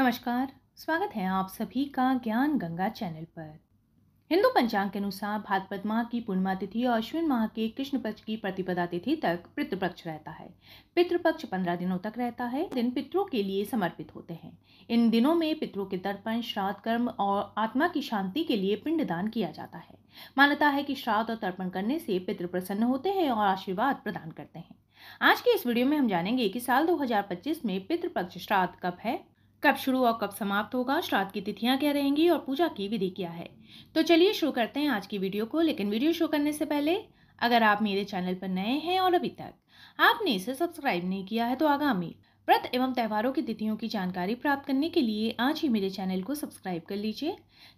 नमस्कार स्वागत है आप सभी का ज्ञान गंगा चैनल पर हिंदू पंचांग के अनुसार भाद्रपद माह की पूर्णिमा तिथि और अश्विन माह के कृष्ण पक्ष की प्रतिपदा तिथि तक पितृपक्ष रहता है पितृपक्ष पंद्रह दिनों तक रहता है दिन पितरों के लिए समर्पित होते हैं इन दिनों में पितरों के तर्पण श्राद्ध कर्म और आत्मा की शांति के लिए पिंडदान किया जाता है मान्यता है कि श्राद्ध और तर्पण करने से पितृ प्रसन्न होते हैं और आशीर्वाद प्रदान करते हैं आज के इस वीडियो में हम जानेंगे कि साल 2025 में पितृपक्ष श्राद्ध कब है कब शुरू और कब समाप्त होगा श्राद्ध की तिथियां क्या रहेंगी और पूजा की विधि क्या है तो चलिए शुरू करते हैं आज की वीडियो को लेकिन वीडियो शुरू करने से पहले अगर आप मेरे चैनल पर नए हैं और अभी तक आपने इसे सब्सक्राइब नहीं किया है तो आगामी व्रत एवं त्यौहारों की तिथियों की जानकारी प्राप्त करने के लिए आज ही मेरे चैनल को सब्सक्राइब कर लीजिए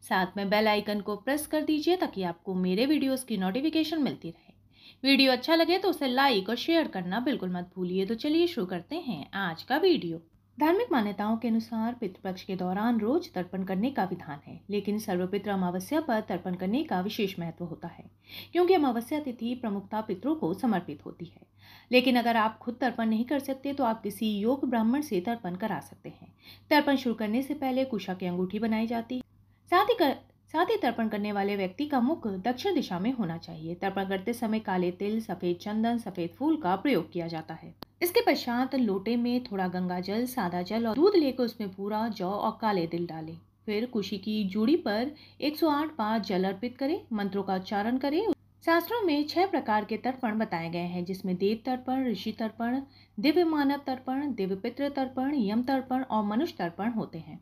साथ में बेल आइकन को प्रेस कर दीजिए ताकि आपको मेरे वीडियोस की नोटिफिकेशन मिलती रहे वीडियो अच्छा लगे तो उसे लाइक और शेयर करना बिल्कुल मत भूलिए तो चलिए शुरू करते हैं आज का वीडियो धार्मिक मान्यताओं के अनुसार पितृपक्ष के दौरान रोज तर्पण करने का विधान है लेकिन सर्वपित्र अमावस्या पर तर्पण करने का विशेष महत्व होता है क्योंकि अमावस्या तिथि प्रमुखता पितरों को समर्पित होती है लेकिन अगर आप खुद तर्पण नहीं कर सकते तो आप किसी योग ब्राह्मण से तर्पण करा सकते हैं तर्पण शुरू करने से पहले कुशा की अंगूठी बनाई जाती है साथ ही कर... साथ ही तर्पण करने वाले व्यक्ति का मुख दक्षिण दिशा में होना चाहिए तर्पण करते समय काले तिल सफ़ेद चंदन सफ़ेद फूल का प्रयोग किया जाता है इसके पश्चात लोटे में थोड़ा गंगा जल सादा जल और दूध लेकर उसमें पूरा जौ और काले तिल डालें फिर खुशी की जूड़ी पर 108 बार जल अर्पित करें मंत्रों का उच्चारण करें शास्त्रों में छह प्रकार के तर्पण बताए गए हैं जिसमें देव तर्पण ऋषि तर्पण दिव्य मानव तर्पण दिव्य पितृ तर्पण यम तर्पण और मनुष्य तर्पण होते हैं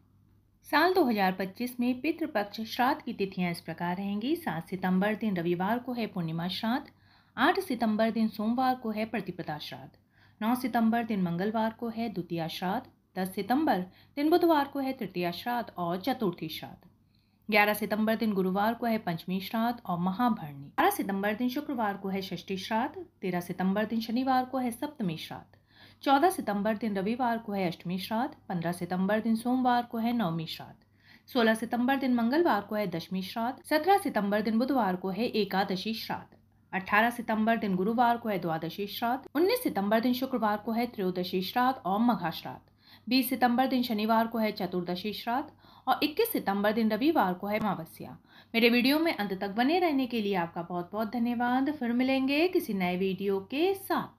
साल 2025 में पितृपक्ष श्राद्ध की तिथियां इस प्रकार रहेंगी सात सितंबर दिन रविवार को है पूर्णिमा श्राद्ध आठ सितंबर दिन सोमवार को है प्रतिपदा श्राद्ध नौ सितंबर दिन मंगलवार को है द्वितीय श्राद्ध दस सितंबर दिन बुधवार को है तृतीय श्राद्ध और चतुर्थी श्राद्ध ग्यारह सितंबर दिन गुरुवार को है पंचमी श्राद्ध और महाभरणी बारह सितंबर दिन शुक्रवार को है षष्ठी श्राद्ध तेरह सितंबर दिन शनिवार को है सप्तमी श्राद्ध चौदह सितंबर दिन रविवार को है अष्टमी श्राद्ध पंद्रह सितंबर दिन सोमवार को है नवमी श्राद्ध सोलह सितंबर दिन मंगलवार को है दशमी श्राद्ध सत्रह सितंबर दिन बुधवार को है एकादशी श्राद्ध 18 सितंबर दिन गुरुवार को है द्वादशी श्राद्ध 19 सितंबर दिन शुक्रवार को है त्रयोदशी श्राद्ध और मघा श्राद्ध 20 सितंबर दिन शनिवार को है चतुर्दशी श्राद्ध और 21 सितंबर दिन रविवार को है अमावस्या मेरे वीडियो में अंत तक बने रहने के लिए आपका बहुत बहुत धन्यवाद फिर मिलेंगे किसी नए वीडियो के साथ